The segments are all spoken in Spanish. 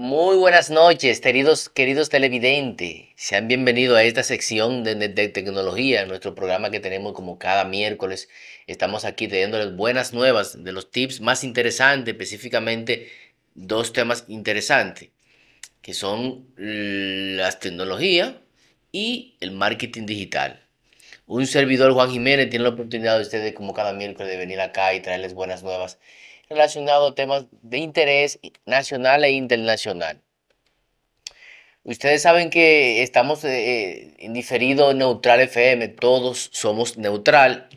Muy buenas noches, queridos, queridos televidentes. Sean bienvenidos a esta sección de, tecnología, nuestro programa que tenemos como cada miércoles. Estamos aquí trayéndoles buenas nuevas de los tips más interesantes, específicamente dos temas interesantes, que son las tecnologías y el marketing digital. Un servidor, Juan Jiménez, tiene la oportunidad de ustedes como cada miércoles de venir acá y traerles buenas nuevas relacionado a temas de interés nacional e internacional. Ustedes saben que estamos eh, eh, en diferido Neutral FM, todos somos neutral.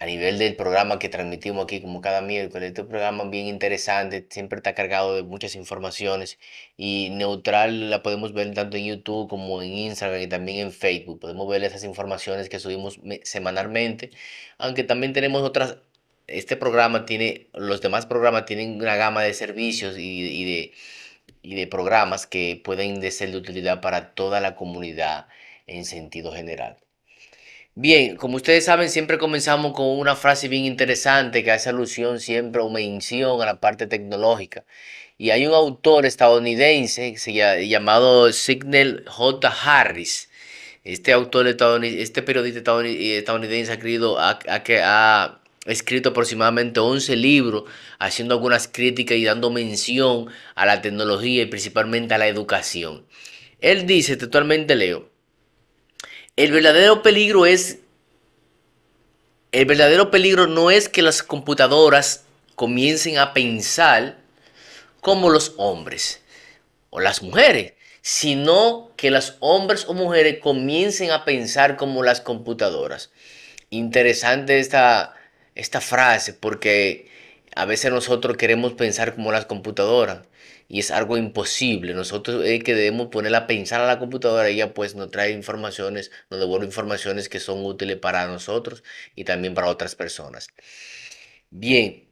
A nivel del programa que transmitimos aquí como cada miércoles, este programa bien interesante, siempre está cargado de muchas informaciones y neutral la podemos ver tanto en YouTube como en Instagram y también en Facebook. Podemos ver esas informaciones que subimos semanalmente, aunque también tenemos otras este programa tiene, los demás programas tienen una gama de servicios y, de, programas que pueden ser de utilidad para toda la comunidad en sentido general. Bien, como ustedes saben, siempre comenzamos con una frase bien interesante que hace alusión siempre o mención a la parte tecnológica. Y hay un autor estadounidense llamado Signal J. Harris. Este autor estadounidense, este periodista eh, estadounidense ha, querido, a que ha escrito aproximadamente 11 libros haciendo algunas críticas y dando mención a la tecnología y principalmente a la educación. Él dice, textualmente leo, el verdadero peligro es, el verdadero peligro no es que las computadoras comiencen a pensar como los hombres o las mujeres, sino que los hombres o mujeres comiencen a pensar como las computadoras. Interesante esta, esta frase porque a veces nosotros queremos pensar como las computadoras y es algo imposible. Nosotros es que debemos ponerla a pensar a la computadora, ella pues nos trae informaciones, nos devuelve informaciones que son útiles para nosotros y también para otras personas. Bien,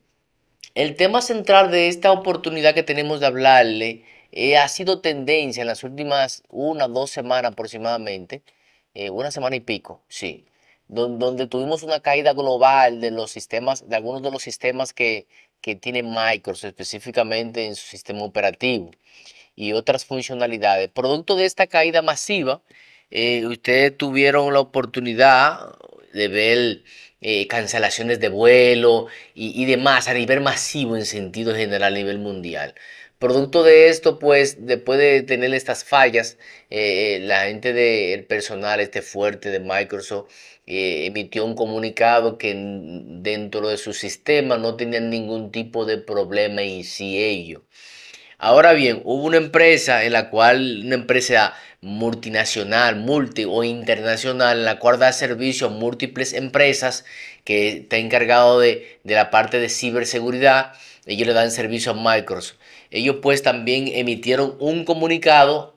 el tema central de esta oportunidad que tenemos de hablarle eh, ha sido tendencia en las últimas una, dos semanas aproximadamente, eh, una semana y pico, sí, donde tuvimos una caída global de los sistemas, de algunos de los sistemas que, que tiene Microsoft específicamente en su sistema operativo y otras funcionalidades. Producto de esta caída masiva, eh, ustedes tuvieron la oportunidad de ver eh, cancelaciones de vuelo y demás a nivel masivo en sentido general, a nivel mundial. Producto de esto, pues, después de tener estas fallas, eh, la gente del personal este fuerte de Microsoft eh, emitió un comunicado que dentro de su sistema no tenían ningún tipo de problema y si ello. Ahora bien, hubo una empresa en la cual, una empresa multinacional, multi o internacional, en la cual da servicio a múltiples empresas que está encargado de, de la parte de ciberseguridad, ellos le dan servicio a Microsoft. Ellos pues también emitieron un comunicado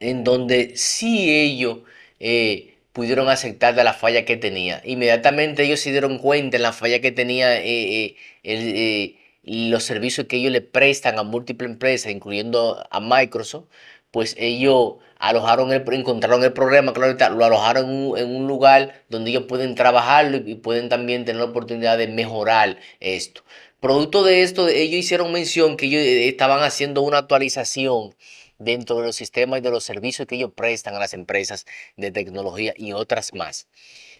en donde sí ellos eh, pudieron aceptar de la falla que tenía. Inmediatamente ellos se dieron cuenta de la falla que tenía eh, eh, los servicios que ellos le prestan a múltiples empresas, incluyendo a Microsoft pues ellos alojaron el, encontraron el problema, claro lo alojaron en un lugar donde ellos pueden trabajarlo y, pueden también tener la oportunidad de mejorar esto. Producto de esto, ellos hicieron mención que ellos eh, estaban haciendo una actualización dentro de los sistemas y de los servicios que ellos prestan a las empresas de tecnología y otras más.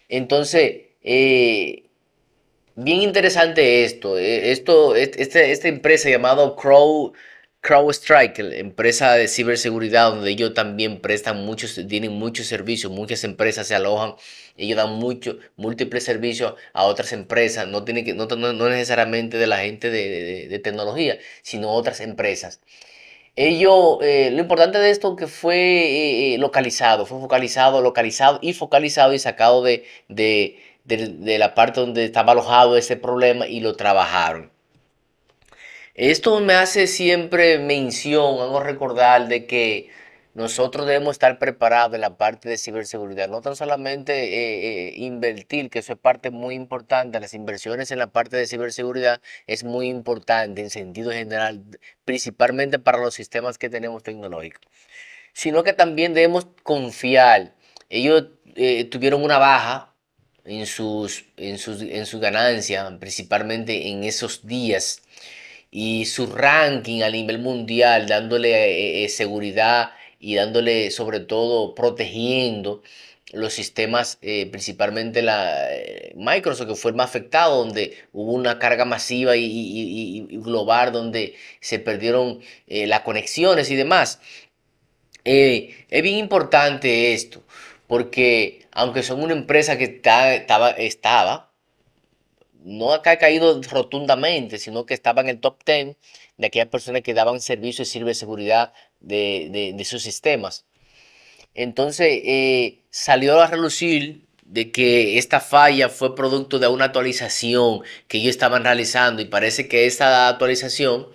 Entonces, eh, bien interesante esto. Eh, esto este, este, esta empresa llamada Crow CrowdStrike, empresa de ciberseguridad, donde ellos también prestan muchos, tienen muchos servicios, muchas empresas se alojan, ellos dan mucho, múltiples servicios a otras empresas, no, tiene que, no, necesariamente de la gente de, tecnología, sino otras empresas. Ello, eh, lo importante de esto que fue eh, eh, localizado, fue focalizado, localizado y focalizado y sacado de, de la parte donde estaba alojado ese problema y lo trabajaron. Esto me hace siempre mención, a recordar de que nosotros debemos estar preparados en la parte de ciberseguridad, no tan solamente eh, eh, invertir, que eso es parte muy importante, las inversiones en la parte de ciberseguridad es muy importante en sentido general, principalmente para los sistemas que tenemos tecnológicos, sino que también debemos confiar. Ellos eh, tuvieron una baja en sus, en sus, ganancias, principalmente en esos días y su ranking a nivel mundial, dándole eh, eh, seguridad y dándole sobre todo protegiendo los sistemas, eh, principalmente la Microsoft, que fue el más afectado, donde hubo una carga masiva y, global, donde se perdieron las conexiones y demás. es bien importante esto, porque aunque son una empresa que estaba, estaba no acá ha caído rotundamente, sino que estaba en el top 10 de aquellas personas que daban servicio y sirve de seguridad de, sus sistemas. Entonces eh, salió a relucir de que esta falla fue producto de una actualización que ellos estaban realizando y parece que esa actualización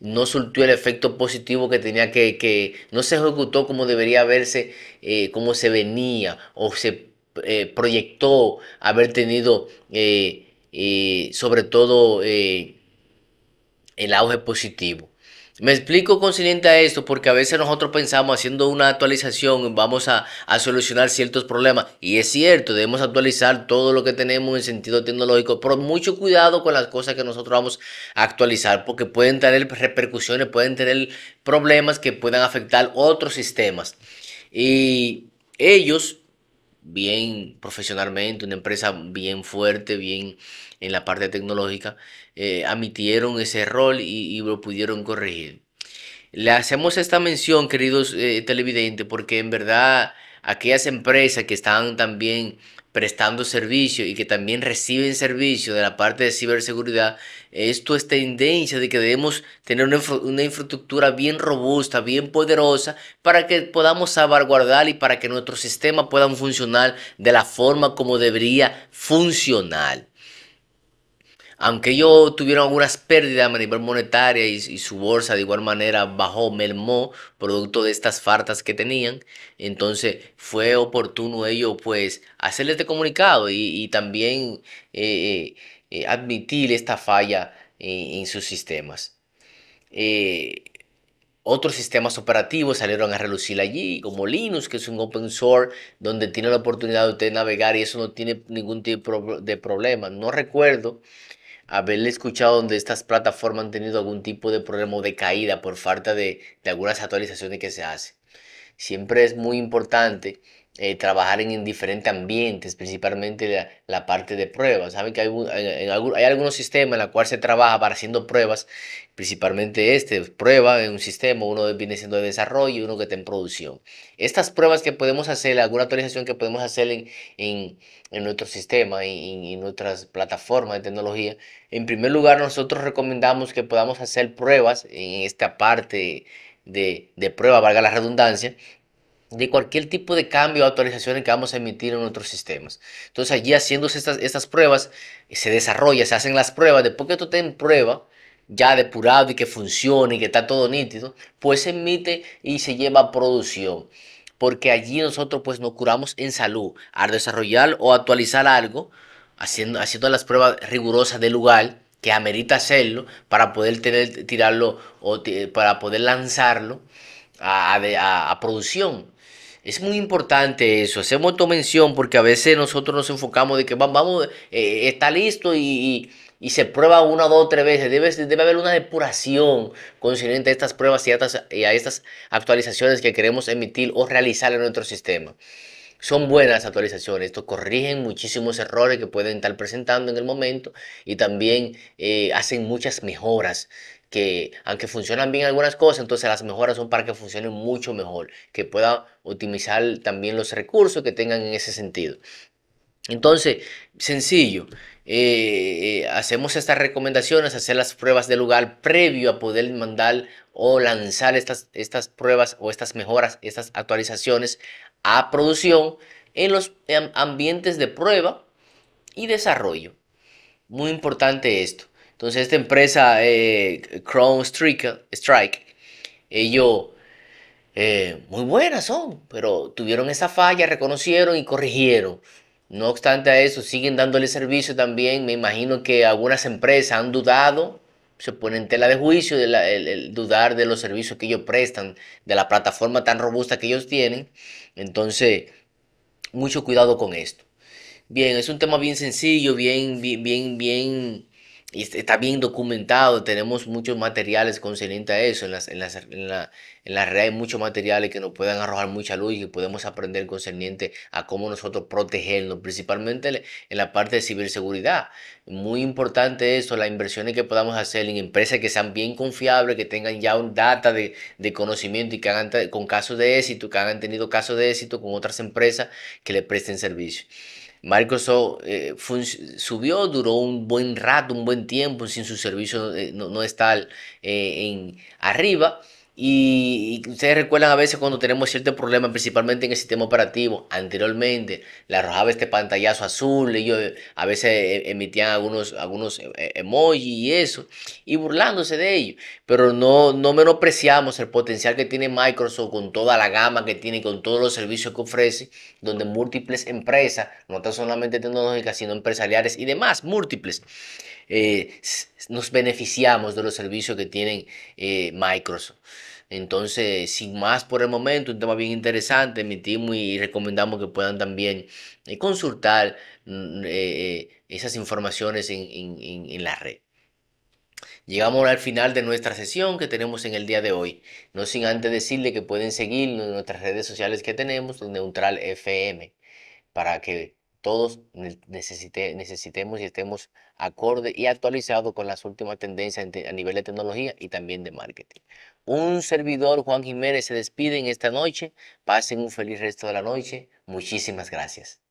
no surtió el efecto positivo que tenía que, no se ejecutó como debería verse, eh, como se venía o se eh, proyectó haber tenido y sobre todo eh, el auge positivo. Me explico consiguiente a esto porque a veces nosotros pensamos haciendo una actualización vamos a, a, solucionar ciertos problemas y es cierto, debemos actualizar todo lo que tenemos en sentido tecnológico, pero mucho cuidado con las cosas que nosotros vamos a actualizar porque pueden tener repercusiones, pueden tener problemas que puedan afectar otros sistemas. Y ellos bien profesionalmente, una empresa bien fuerte, bien en la parte tecnológica, eh, admitieron ese rol y, lo pudieron corregir. Le hacemos esta mención, queridos eh, televidentes, porque en verdad aquellas empresas que están también prestando servicio y que también reciben servicio de la parte de ciberseguridad, esto es tendencia de que debemos tener una, infraestructura bien robusta, bien poderosa, para que podamos salvaguardar y para que nuestro sistema pueda funcionar de la forma como debería funcionar aunque ellos tuvieron algunas pérdidas a nivel monetario y, su bolsa de igual manera bajó, melmó producto de estas fartas que tenían, entonces fue oportuno ellos pues hacerle este comunicado y, también eh, eh, eh, admitir esta falla en, sus sistemas. otros sistemas operativos salieron a relucir allí, como Linux, que es un open source, donde tiene la oportunidad de usted navegar y eso no tiene ningún tipo de problema. No recuerdo haberle escuchado donde estas plataformas han tenido algún tipo de problema de caída por falta de, de algunas actualizaciones que se hacen. Siempre es muy importante eh, trabajar en, diferentes ambientes, principalmente la, la, parte de pruebas. Saben que hay, algunos sistemas en los cuales se trabaja para haciendo pruebas, principalmente este, prueba en un sistema, uno viene siendo de desarrollo y uno que está en producción. Estas pruebas que podemos hacer, alguna actualización que podemos hacer en, en, nuestro sistema, en, nuestras plataformas de tecnología, en primer lugar nosotros recomendamos que podamos hacer pruebas en esta parte de, de prueba, valga la redundancia, de cualquier tipo de cambio o actualización que vamos a emitir en otros sistemas. Entonces allí haciéndose estas, estas pruebas, eh, se desarrolla, se hacen las pruebas, después que tú está en prueba, ya depurado y que funcione y que está todo nítido, pues se emite y se lleva a producción. Porque allí nosotros pues nos curamos en salud al desarrollar o actualizar algo, haciendo, haciendo las pruebas rigurosas del lugar que amerita hacerlo para poder tener, tirarlo o para poder lanzarlo a, a, a producción. Es muy importante eso, hacemos mención porque a veces nosotros nos enfocamos de que vamos, eh, está listo y, se prueba una, dos, tres veces. Debe, debe haber una depuración consciente a estas pruebas y a estas, actualizaciones que queremos emitir o realizar en nuestro sistema son buenas actualizaciones. Esto corrigen muchísimos errores que pueden estar presentando en el momento y también eh, hacen muchas mejoras que aunque funcionan bien algunas cosas, entonces las mejoras son para que funcionen mucho mejor, que pueda optimizar también los recursos que tengan en ese sentido. Entonces, sencillo, eh, hacemos estas recomendaciones, hacer las pruebas de lugar previo a poder mandar o lanzar estas, estas pruebas o estas mejoras, estas actualizaciones a producción en los ambientes de prueba y desarrollo. Muy importante esto. Entonces esta empresa, eh, Chrome Strike, Strike ellos, eh, muy buenas son, pero tuvieron esa falla, reconocieron y corrigieron. No obstante a eso, siguen dándole servicio también. Me imagino que algunas empresas han dudado, se ponen tela de juicio el, dudar de los servicios que ellos prestan, de la plataforma tan robusta que ellos tienen. Entonces, mucho cuidado con esto. Bien, es un tema bien sencillo, bien, bien, bien, bien y está bien documentado, tenemos muchos materiales concernientes a eso, en, las, en, la, red hay muchos materiales que nos puedan arrojar mucha luz y podemos aprender concerniente a cómo nosotros protegernos, principalmente en la parte de ciberseguridad. Muy importante eso, las inversiones que podamos hacer en empresas que sean bien confiables, que tengan ya un data de, de conocimiento y que hagan con casos de éxito, que hayan tenido casos de éxito con otras empresas que le presten servicio. Microsoft eh, subió, duró un buen rato, un buen tiempo sin su servicio, eh, no, está estar eh, en arriba. Y, ustedes recuerdan a veces cuando tenemos cierto problema, principalmente en el sistema operativo, anteriormente, le arrojaba este pantallazo azul, ellos a veces eh, emitían algunos, algunos eh, eh, emojis y eso, y burlándose de ello Pero no, no menospreciamos el potencial que tiene Microsoft con toda la gama que tiene, con todos los servicios que ofrece, donde múltiples empresas, no tan solamente tecnológicas, sino empresariales y demás, múltiples. nos beneficiamos de los servicios que tienen Microsoft. Entonces, sin más por el momento, un tema bien interesante, emitimos y recomendamos que puedan también eh, consultar mm, eh, eh, esas informaciones en, la red. Llegamos al final de nuestra sesión que tenemos en el día de hoy. No sin antes decirle que pueden seguir en nuestras redes sociales que tenemos, Neutral FM, para que todos necesitemos y estemos acorde y actualizados con las últimas tendencias a nivel de tecnología y también de marketing. Un servidor, Juan Jiménez, se despide en esta noche. Pasen un feliz resto de la noche. Muchísimas gracias.